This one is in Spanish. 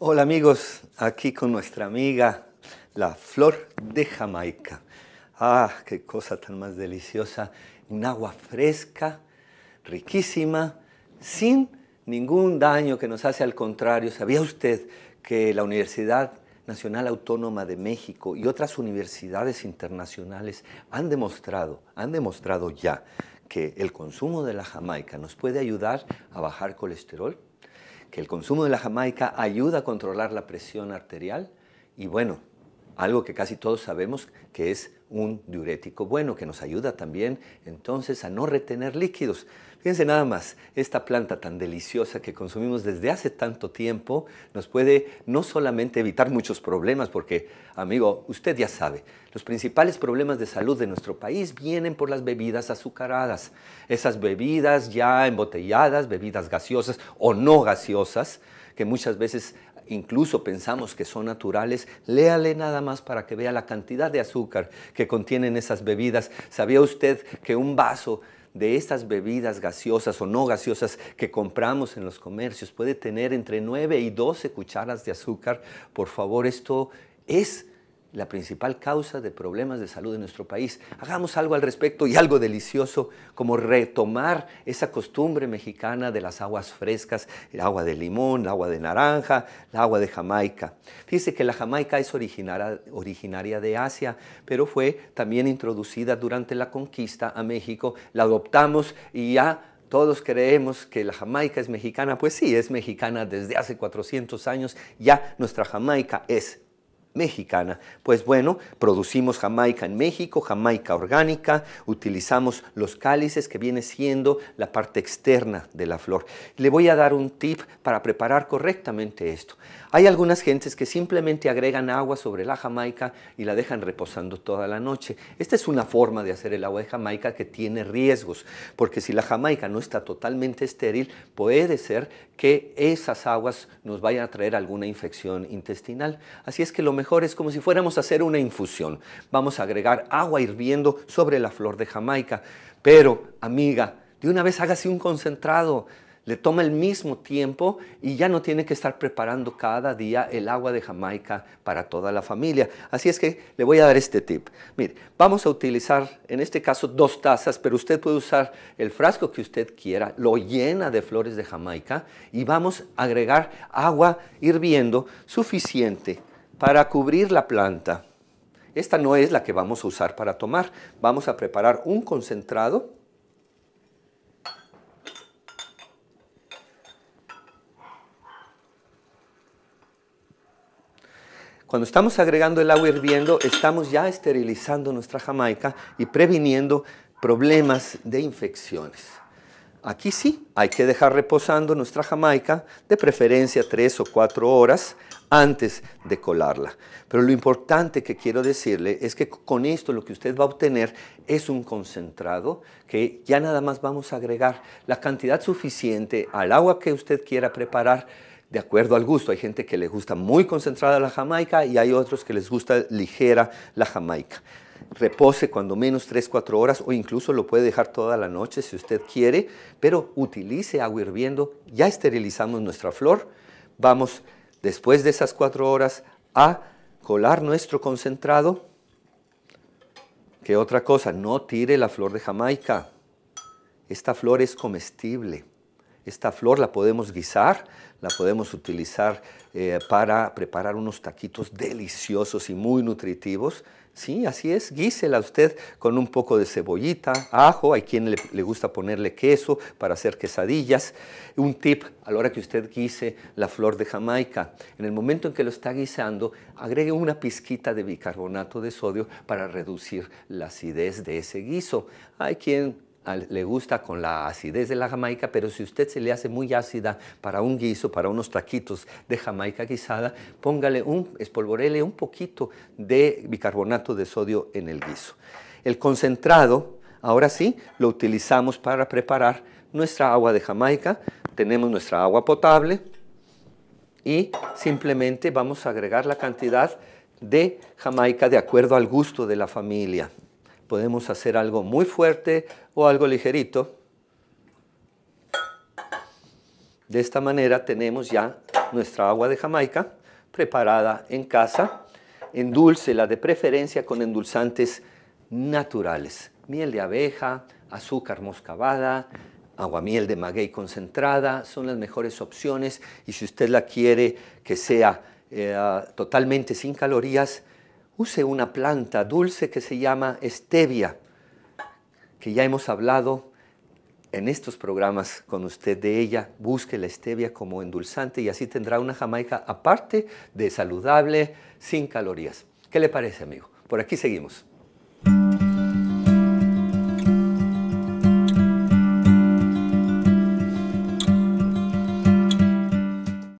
Hola amigos, aquí con nuestra amiga la flor de Jamaica. Ah, qué cosa tan más deliciosa. Un agua fresca, riquísima, sin ningún daño que nos hace. Al contrario, ¿sabía usted que la Universidad Nacional Autónoma de México y otras universidades internacionales han demostrado, han demostrado ya que el consumo de la jamaica nos puede ayudar a bajar colesterol? que el consumo de la jamaica ayuda a controlar la presión arterial y bueno, algo que casi todos sabemos que es un diurético bueno, que nos ayuda también entonces a no retener líquidos. Fíjense nada más, esta planta tan deliciosa que consumimos desde hace tanto tiempo nos puede no solamente evitar muchos problemas, porque amigo, usted ya sabe, los principales problemas de salud de nuestro país vienen por las bebidas azucaradas, esas bebidas ya embotelladas, bebidas gaseosas o no gaseosas, que muchas veces incluso pensamos que son naturales, léale nada más para que vea la cantidad de azúcar que contienen esas bebidas. ¿Sabía usted que un vaso de estas bebidas gaseosas o no gaseosas que compramos en los comercios puede tener entre 9 y 12 cucharas de azúcar? Por favor, esto es la principal causa de problemas de salud en nuestro país. Hagamos algo al respecto y algo delicioso como retomar esa costumbre mexicana de las aguas frescas, el agua de limón, el agua de naranja, el agua de Jamaica. Dice que la Jamaica es originaria, originaria de Asia, pero fue también introducida durante la conquista a México. La adoptamos y ya todos creemos que la Jamaica es mexicana. Pues sí, es mexicana desde hace 400 años. Ya nuestra Jamaica es mexicana. Pues bueno, producimos jamaica en México, jamaica orgánica, utilizamos los cálices que viene siendo la parte externa de la flor. Le voy a dar un tip para preparar correctamente esto. Hay algunas gentes que simplemente agregan agua sobre la jamaica y la dejan reposando toda la noche. Esta es una forma de hacer el agua de jamaica que tiene riesgos, porque si la jamaica no está totalmente estéril, puede ser que esas aguas nos vayan a traer alguna infección intestinal. Así es que lo mejor es como si fuéramos a hacer una infusión. Vamos a agregar agua hirviendo sobre la flor de Jamaica. Pero, amiga, de una vez hágase un concentrado. Le toma el mismo tiempo y ya no tiene que estar preparando cada día el agua de Jamaica para toda la familia. Así es que le voy a dar este tip. Mire, vamos a utilizar en este caso dos tazas, pero usted puede usar el frasco que usted quiera, lo llena de flores de Jamaica y vamos a agregar agua hirviendo suficiente para cubrir la planta. Esta no es la que vamos a usar para tomar. Vamos a preparar un concentrado Cuando estamos agregando el agua hirviendo, estamos ya esterilizando nuestra jamaica y previniendo problemas de infecciones. Aquí sí, hay que dejar reposando nuestra jamaica, de preferencia tres o cuatro horas antes de colarla. Pero lo importante que quiero decirle es que con esto lo que usted va a obtener es un concentrado que ya nada más vamos a agregar la cantidad suficiente al agua que usted quiera preparar de acuerdo al gusto. Hay gente que le gusta muy concentrada la jamaica y hay otros que les gusta ligera la jamaica repose cuando menos 3-4 horas o incluso lo puede dejar toda la noche si usted quiere, pero utilice agua hirviendo, ya esterilizamos nuestra flor, vamos después de esas 4 horas a colar nuestro concentrado. Que otra cosa? No tire la flor de Jamaica. Esta flor es comestible. Esta flor la podemos guisar, la podemos utilizar eh, para preparar unos taquitos deliciosos y muy nutritivos. Sí, así es, guísela usted con un poco de cebollita, ajo, hay quien le, le, gusta ponerle queso para hacer quesadillas. Un tip a la hora que usted guise la flor de Jamaica, en el momento en que lo está guisando, agregue una pizquita de bicarbonato de sodio para reducir la acidez de ese guiso. Hay quien le gusta con la acidez de la jamaica, pero si usted se le hace muy ácida para un guiso, para unos taquitos de jamaica guisada, póngale un, espolvorele un poquito de bicarbonato de sodio en el guiso. El concentrado, ahora sí, lo utilizamos para preparar nuestra agua de jamaica, tenemos nuestra agua potable y simplemente vamos a agregar la cantidad de jamaica de acuerdo al gusto de la familia podemos hacer algo muy fuerte o algo ligerito. De esta manera tenemos ya nuestra agua de Jamaica preparada en casa. la de preferencia con endulzantes naturales. Miel de abeja, azúcar moscavada, aguamiel de maguey concentrada son las mejores opciones y si usted la quiere que sea eh, totalmente sin calorías, use una planta dulce que se llama stevia, que ya hemos hablado en estos programas con usted de ella. Busque la stevia como endulzante y así tendrá una jamaica aparte de saludable, sin calorías. ¿Qué le parece, amigo? Por aquí seguimos.